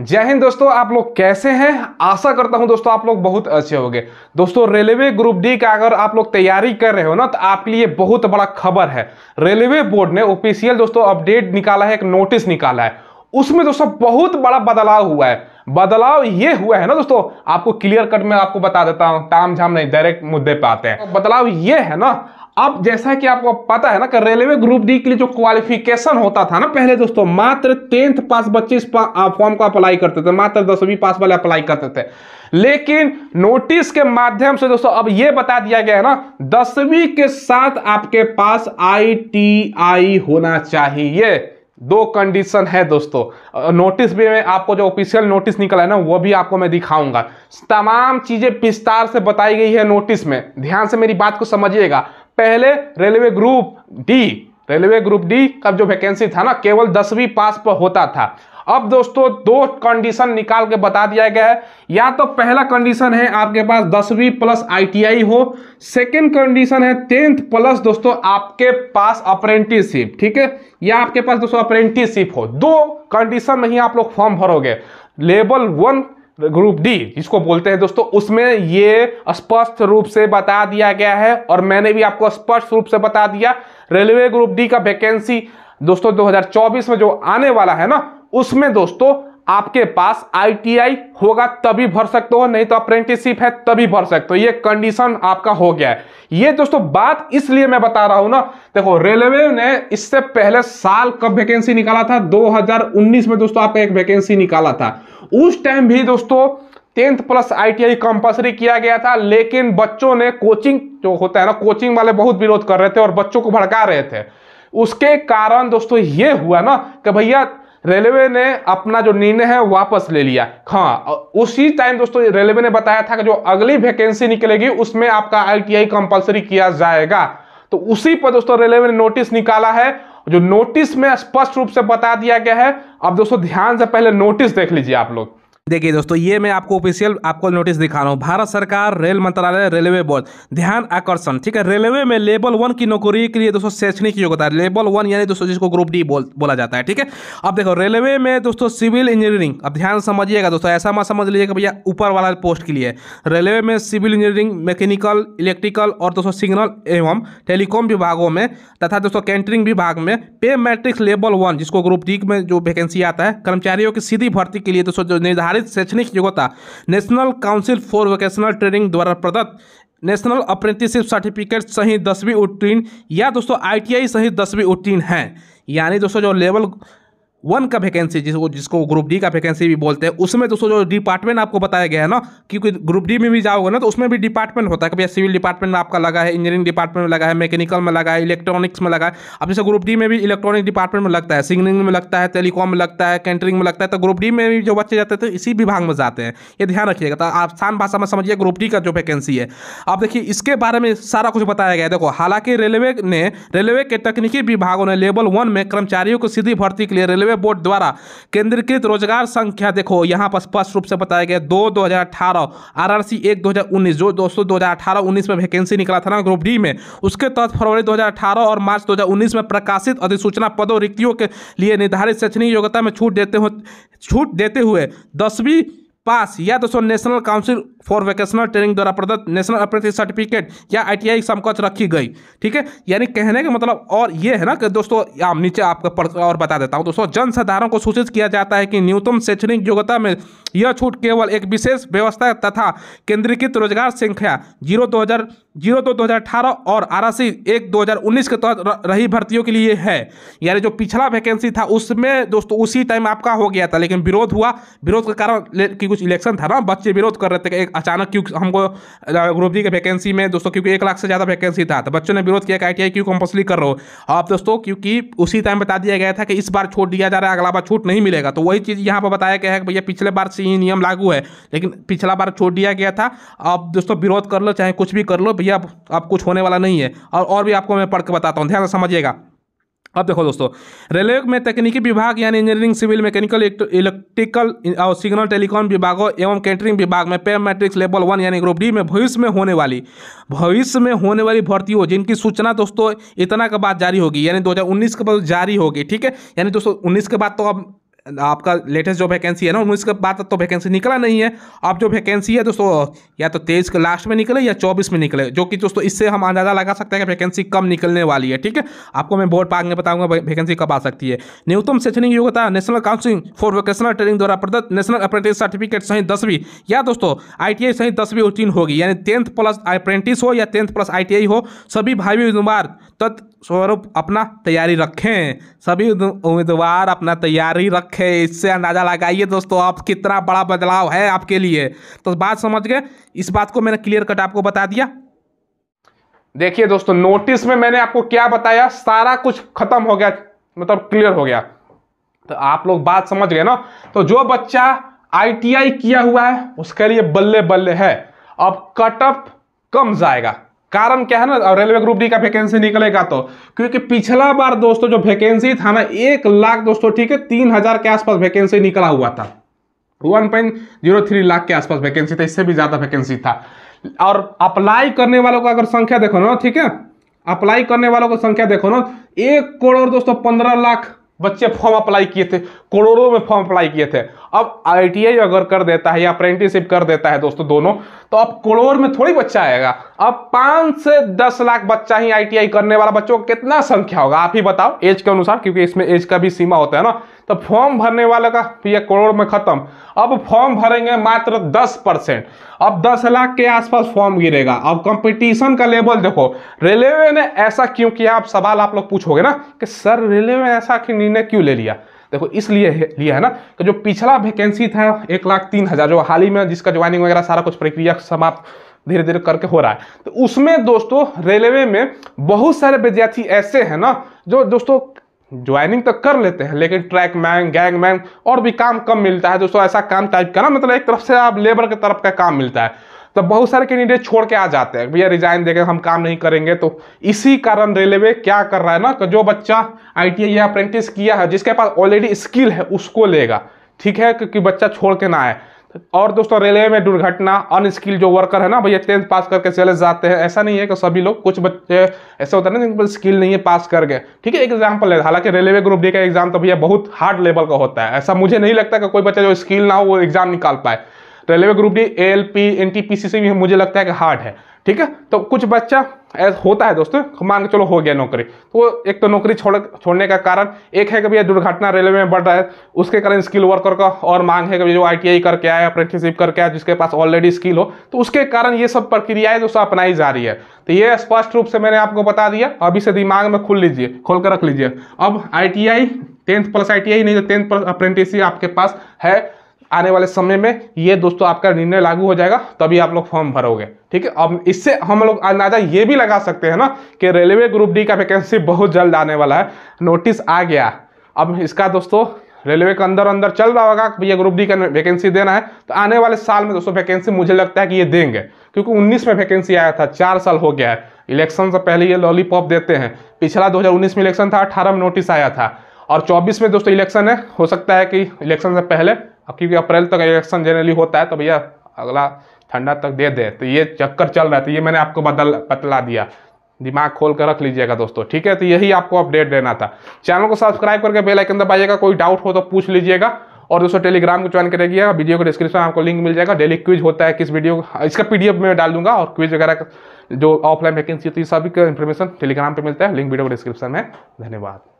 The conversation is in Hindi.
जय हिंद दोस्तों आप लोग कैसे हैं आशा करता हूं दोस्तों आप लोग बहुत अच्छे होंगे दोस्तों रेलवे ग्रुप डी का अगर आप लोग तैयारी कर रहे हो ना तो आपके लिए बहुत बड़ा खबर है रेलवे बोर्ड ने ऑफिशियल दोस्तों अपडेट निकाला है एक नोटिस निकाला है उसमें दोस्तों बहुत बड़ा बदलाव हुआ है बदलाव ये हुआ है ना दोस्तों आपको क्लियर कट में आपको बता देता हूँ ताम झाम नहीं डायरेक्ट मुद्दे पे आते हैं बदलाव ये है ना अब जैसा कि आपको पता है ना कि रेलवे ग्रुप डी के लिए जो क्वालिफिकेशन होता था ना पहले दोस्तों मात्र टेंथ पास बच्चे इस फॉर्म को अप्लाई करते थे मात्र दसवीं पास वाले अप्लाई करते थे लेकिन नोटिस के माध्यम से दोस्तों अब यह बता दिया गया है ना दसवीं के साथ आपके पास आईटीआई होना चाहिए दो कंडीशन है दोस्तों नोटिस भी मैं आपको जो ऑफिशियल नोटिस निकला है ना वो भी आपको मैं दिखाऊंगा तमाम चीज़ें विस्तार से बताई गई है नोटिस में ध्यान से मेरी बात को समझिएगा पहले railway group D railway group D का जो वैकेंसी था ना केवल दसवीं पास पर होता था अब दोस्तों दो कंडीशन निकाल के बता दिया गया है या तो पहला कंडीशन है आपके पास दसवीं प्लस आईटीआई हो सेकंड कंडीशन है टेंथ प्लस दोस्तों आपके पास अप्रेंटिसशिप ठीक है या आपके पास दोस्तों अप्रेंटिसशिप हो दो कंडीशन में ही आप लोग फॉर्म भरोगे लेवल वन ग्रुप डी जिसको बोलते हैं दोस्तों उसमें ये स्पष्ट रूप से बता दिया गया है और मैंने भी आपको स्पष्ट रूप से बता दिया रेलवे ग्रुप डी का वैकेंसी दोस्तों 2024 में जो आने वाला है ना उसमें दोस्तों आपके पास आईटीआई होगा तभी भर सकते हो नहीं तो अप्रेंटिसशिप है तभी भर सकते हो ये कंडीशन आपका हो गया है ये दोस्तों बात इसलिए मैं बता रहा हूं ना देखो रेलवे ने इससे पहले साल कब वैकेंसी निकाला था 2019 में दोस्तों आपका एक वैकेंसी निकाला था उस टाइम भी दोस्तों टेंथ प्लस आईटीआई कंपलसरी किया गया था लेकिन बच्चों ने कोचिंग जो होता है ना कोचिंग वाले बहुत विरोध कर रहे थे और बच्चों को भड़का रहे थे उसके कारण दोस्तों ये हुआ ना कि भैया रेलवे ने अपना जो निर्णय है वापस ले लिया हाँ उसी टाइम दोस्तों रेलवे ने बताया था कि जो अगली वैकेंसी निकलेगी उसमें आपका आईटीआई कंपलसरी किया जाएगा तो उसी पर दोस्तों रेलवे ने नोटिस निकाला है जो नोटिस में स्पष्ट रूप से बता दिया गया है अब दोस्तों ध्यान से पहले नोटिस देख लीजिए आप लोग देखिए दोस्तों ये मैं आपको ऑफिशियल आपको नोटिस दिखा रहा हूँ भारत सरकार रेल मंत्रालय रेलवे बोर्ड ध्यान आकर्षण ठीक है रेलवे में लेवल वन की नौकरी के लिए दोस्तों शैक्षणिक योग्यता लेवल वन यानी दोस्तों जिसको ग्रुप डी बोल, बोला जाता है ठीक है अब देखो रेलवे में दोस्तों सिविल इंजीनियरिंग अब ध्यान समझिएगा दोस्तों ऐसा मत समझ लीजिएगा भैया ऊपर वाला पोस्ट के लिए रेलवे में सिविल इंजीनियरिंग मैकेनिकल इलेक्ट्रिकल और दोस्तों सिग्नल एवं टेलीकॉम विभागों में तथा दोस्तों कैंटरिंग विभाग में पे मैट्रिक्स लेवल वन जिसको ग्रुप डी में जो वैकेंसी आता है कर्मचारियों की सीधी भर्ती के लिए दोस्तों जो निर्धारित आधारित शैक्षणिक योग्यता national council for vocational training द्वारा प्रदत्त नेशनल अप्रेंटिसशिप सर्टिफिकेट सही दसवीं उत्तीर्ण या दोस्तों आईटीआई सही दसवीं उत्तीर्ण है यानी दोस्तों जो लेवल वन का वैकेंसी जिसको जिसको ग्रुप डी का वैकेंसी भी बोलते हैं उसमें दोस्तों जो डिपार्टमेंट आपको बताया गया है ना क्योंकि ग्रुप डी में भी जाओगे ना तो उसमें भी डिपार्टमेंट होता है कभी सिविल डिपार्टमेंट में आपका लगा है इंजीनियरिंग डिपार्टमेंट में लगा है मैकेनिकल में लगा है इलेक्ट्रॉनिक्स में लगा है अब जैसे ग्रुप डी में भी इलेक्ट्रॉनिक डिपार्टमेंट में लगता है सिग्निंग में लगता है टेलीकॉम में लगता है कैंटरिंग में लगता है तो ग्रुप डी में भी जो बच्चे जाते थे तो इसी विभाग में जाते हैं ये ध्यान रखिएगा तो आसान भाषा में समझिए ग्रुप डी का जो वैकेंसी है अब देखिए इसके बारे में सारा कुछ बताया गया देखो हालांकि रेलवे ने रेलवे के तकनीकी विभागों ने लेवल वन में कर्मचारियों को सीधी भर्ती के लिए रेलवे रेलवे बोर्ड द्वारा केंद्रीकृत रोजगार संख्या देखो यहाँ पर स्पष्ट रूप से बताया गया दो दो हज़ार अठारह आर आर सी एक दो हज़ार उन्नीस जो दोस्तों दो हज़ार अठारह उन्नीस में वैकेंसी निकला था ना ग्रुप डी में उसके तहत फरवरी दो हज़ार अठारह और मार्च दो हज़ार उन्नीस में प्रकाशित अधिसूचना पदों रिक्तियों के लिए निर्धारित शैक्षणिक योग्यता में छूट देते हुए छूट देते हुए दसवीं पास या दोस्तों national council for vocational training द्वारा प्रदत्त नेशनल अप्रेंटिस सर्टिफिकेट या आईटीआई समकक्ष रखी गई ठीक है यानी कहने का मतलब और ये है ना कि दोस्तों आप नीचे आपको पढ़ और बता देता हूँ दोस्तों जनसाधारण को सूचित किया जाता है कि न्यूनतम शैक्षणिक योग्यता में यह छूट केवल एक विशेष व्यवस्था तथा केंद्रीकृत रोजगार संख्या जीरो दो हज़ार जीरो दो दो हज़ार अठारह और आर एक दो हज़ार उन्नीस के तहत रही भर्तियों के लिए है यानी जो पिछला वैकेंसी था उसमें दोस्तों उसी टाइम आपका हो गया था लेकिन विरोध हुआ विरोध के कारण कुछ इलेक्शन था ना बच्चे विरोध कर रहे थे एक अचानक क्यों हमको ग्रुप जी के वैकेंसी में दोस्तों क्योंकि एक लाख से ज़्यादा वैकेंसी था तो बच्चों ने विरोध किया क्या क्यों कंपल्सरी कर रहे हो आप दोस्तों क्योंकि उसी टाइम बता दिया गया था कि इस बार छूट दिया जा रहा है अगला बार छूट नहीं मिलेगा तो वही चीज़ यहाँ पर बताया गया है कि भैया पिछले बार से ही नियम लागू है लेकिन पिछला बार छोड़ दिया गया था अब दोस्तों विरोध कर लो चाहे कुछ भी कर लो भैया अब कुछ होने वाला नहीं है और और भी आपको मैं पढ़ के बताता हूँ ध्यान से समझिएगा अब देखो दोस्तों रेलवे में तकनीकी विभाग यानी इंजीनियरिंग सिविल मैकेनिकल इलेक्ट्रिकल और सिग्नल टेलीकॉम विभागों एवं कैटरिंग विभाग में पे मैट्रिक्स लेवल वन यानी ग्रुप डी में भविष्य में होने वाली भविष्य में होने वाली भर्ती हो जिनकी सूचना दोस्तों इतना के बाद जारी होगी यानी दो के बाद जारी होगी ठीक है यानी दोस्तों उन्नीस के बाद तो अब आपका लेटेस्ट जो वैकेंसी है ना उन्नीस बाद तो वैकेंसी निकला नहीं है अब जो वैकेंसी है दोस्तों या तो तेईस के लास्ट में निकले या चौबीस में निकले जो कि दोस्तों इससे हम अंदाजा लगा सकते हैं कि वैकेंसी कम निकलने वाली है ठीक है आपको मैं बोर्ड पर में बताऊंगा वैकेंसी कब आ सकती है न्यूनतम शैक्षणिक योग्यता national council for vocational training द्वारा प्रदत्त नेशनल अप्रेंटिस सर्टिफिकेट सहित दसवीं या दोस्तों आई सहित दसवीं उत्तीर्ण होगी यानी टेंथ प्लस अप्रेंटिस हो या टेंथ प्लस आई हो सभी भाई उम्मीदवार तत् स्वरूप अपना तैयारी रखें सभी उम्मीदवार अपना तैयारी रखें इससे अंदाज़ा लगाइए दोस्तों आप कितना बड़ा बदलाव है आपके लिए तो बात समझ गए इस बात को मैंने क्लियर कट आपको बता दिया देखिए दोस्तों नोटिस में मैंने आपको क्या बताया सारा कुछ खत्म हो गया मतलब क्लियर हो गया तो आप लोग बात समझ गए ना तो जो बच्चा आईटीआई किया हुआ है उसके लिए बल्ले बल्ले है अब कटअप कम जाएगा कारण क्या है ना रेलवे ग्रुप डी का वैकेंसी निकलेगा तो क्योंकि पिछला बार दोस्तों जो वैकेंसी था ना एक लाख दोस्तों ठीक है तीन हजार के आसपास वैकेंसी निकला हुआ था 1.03 लाख के आसपास वैकेंसी था इससे भी ज्यादा वैकेंसी था और अप्लाई करने वालों का अगर संख्या देखो ना ठीक है अप्लाई करने वालों की संख्या देखो ना एक करोड़ दोस्तों पंद्रह लाख बच्चे फॉर्म अप्लाई किए थे करोड़ों में फॉर्म अप्लाई किए थे अब आई अगर कर देता है या अप्रेंटिसिप कर देता है दोस्तों दोनों तो अब करोड़ में थोड़ी बच्चा आएगा अब पांच से दस लाख बच्चा ही आई करने वाला बच्चों का कितना संख्या होगा आप ही बताओ एज के अनुसार क्योंकि इसमें एज का भी सीमा होता है ना तो फॉर्म भरने वाले का तो ये करोड़ में खत्म अब फॉर्म भरेंगे मात्र 10 परसेंट अब 10 लाख के आसपास फॉर्म गिरेगा अब कंपटीशन का लेवल देखो रेलवे ने ऐसा क्यों किया आप सवाल आप लोग पूछोगे ना कि सर रेलवे ने ऐसा निर्णय क्यों ले लिया देखो इसलिए लिया है ना कि जो पिछला वैकेंसी था एक लाख तीन हज़ार जो हाल ही में जिसका ज्वाइनिंग वगैरह सारा कुछ प्रक्रिया समाप्त धीरे धीरे करके हो रहा है तो उसमें दोस्तों रेलवे में बहुत सारे विद्यार्थी ऐसे हैं ना जो दोस्तों ज्वाइनिंग तो कर लेते हैं लेकिन ट्रैक मैन गैंग मैन और भी काम कम मिलता है दोस्तों ऐसा काम टाइप का ना मतलब एक तरफ से आप लेबर के तरफ का काम मिलता है तो बहुत सारे कैंडिडेट छोड़ के आ जाते हैं भैया रिजाइन देकर हम काम नहीं करेंगे तो इसी कारण रेलवे क्या कर रहा है ना कि जो बच्चा आई टी या अप्रेंटिस किया है जिसके पास ऑलरेडी स्किल है उसको लेगा ठीक है क्योंकि बच्चा छोड़ के ना आए और दोस्तों रेलवे में दुर्घटना अनस्किल जो वर्कर है ना भैया टेंथ पास करके चले जाते हैं ऐसा नहीं है कि सभी लोग कुछ बच्चे ऐसा होता है ना जिनके पास स्किल नहीं है पास कर गए ठीक है एग्जाम्पल है हालांकि रेलवे ग्रुप डी का एग्जाम तो भैया बहुत हार्ड लेवल का होता है ऐसा मुझे नहीं लगता कि कोई बच्चा जो स्किल ना हो वो एग्जाम निकाल पाए railway group D A L P N T P C से भी मुझे लगता है कि हार्ड है ठीक है तो कुछ बच्चा ऐसा होता है दोस्तों मान के चलो हो गया नौकरी तो एक तो नौकरी छोड़ छोड़ने का कारण एक है कभी दुर्घटना रेलवे में बढ़ रहा है उसके कारण स्किल वर्कर का और मांग है कभी जो आई करके आया अप्रेंटिसशिप करके आया जिसके पास ऑलरेडी स्किल हो तो उसके कारण ये सब प्रक्रियाएं दोस्तों अपनाई जा रही है तो ये स्पष्ट रूप से मैंने आपको बता दिया अभी से दिमाग में खुल लीजिए खोल कर रख लीजिए अब आई टेंथ प्लस आई नहीं तो टेंथ प्लस अप्रेंटिसशिप आपके पास है आने वाले समय में ये दोस्तों आपका निर्णय लागू हो जाएगा तभी आप लोग फॉर्म भरोगे ठीक है अब इससे हम लोग अंदाजा ये भी लगा सकते हैं ना कि रेलवे ग्रुप डी का वैकेंसी बहुत जल्द आने वाला है नोटिस आ गया अब इसका दोस्तों रेलवे के अंदर अंदर चल रहा होगा भैया ग्रुप डी का वैकेंसी देना है तो आने वाले साल में दोस्तों वैकेंसी मुझे लगता है कि ये देंगे क्योंकि 19 में वैकेंसी आया था चार साल हो गया है इलेक्शन से पहले ये लॉलीपॉप देते हैं पिछला 2019 में इलेक्शन था 18 में नोटिस आया था और 24 में दोस्तों इलेक्शन है हो सकता है कि इलेक्शन से पहले अब क्योंकि अप्रैल तक इलेक्शन जनरली होता है तो भैया अगला ठंडा तक दे दे तो ये चक्कर चल रहा है तो ये मैंने आपको बदल बतला दिया दिमाग खोल कर रख लीजिएगा दोस्तों ठीक है तो यही आपको अपडेट देना था चैनल को सब्सक्राइब करके बेल आइकन दबाइएगा कोई डाउट हो तो पूछ लीजिएगा और दोस्तों टेलीग्राम को ज्वाइन करिएगा वीडियो के डिस्क्रिप्शन में आपको लिंक मिल जाएगा डेली क्विज होता है किस वीडियो इसका पी में डाल दूंगा और क्विज वगैरह जो ऑफलाइन वैकेंसी होती है सभी का इन्फॉर्मेशन टेलीग्राम पर मिलता है लिंक वीडियो के डिस्क्रिप्शन में धन्यवाद